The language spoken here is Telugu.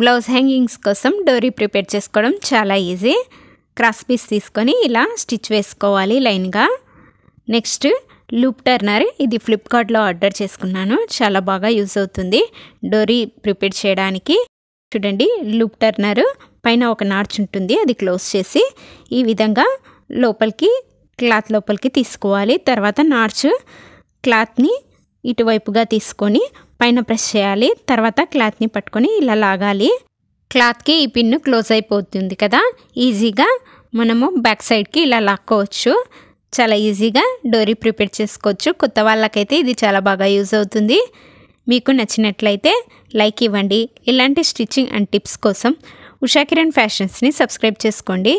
బ్లౌజ్ హ్యాంగింగ్స్ కోసం డోరీ ప్రిపేర్ చేసుకోవడం చాలా ఈజీ క్రాస్ పీస్ తీసుకొని ఇలా స్టిచ్ వేసుకోవాలి లైన్గా నెక్స్ట్ లూప్ టర్నర్ ఇది ఫ్లిప్కార్ట్లో ఆర్డర్ చేసుకున్నాను చాలా బాగా యూజ్ అవుతుంది డోరీ ప్రిపేర్ చేయడానికి చూడండి లూప్ టర్నర్ పైన ఒక నార్చ్ ఉంటుంది అది క్లోజ్ చేసి ఈ విధంగా లోపలికి క్లాత్ లోపలికి తీసుకోవాలి తర్వాత నార్చ్ క్లాత్ని ఇటువైపుగా తీసుకొని పైన ప్రెస్ చేయాలి తర్వాత క్లాత్ని పట్టుకొని ఇలా లాగాలి క్లాత్కి ఈ పిన్ను క్లోజ్ అయిపోతుంది కదా ఈజీగా మనము బ్యాక్ సైడ్కి ఇలా లాక్కోవచ్చు చాలా ఈజీగా డోరీ ప్రిపేర్ చేసుకోవచ్చు కొత్త వాళ్ళకైతే ఇది చాలా బాగా యూజ్ అవుతుంది మీకు నచ్చినట్లయితే లైక్ ఇవ్వండి ఇలాంటి స్టిచ్చింగ్ అండ్ టిప్స్ కోసం ఉషాకిరణ్ ఫ్యాషన్స్ని సబ్స్క్రైబ్ చేసుకోండి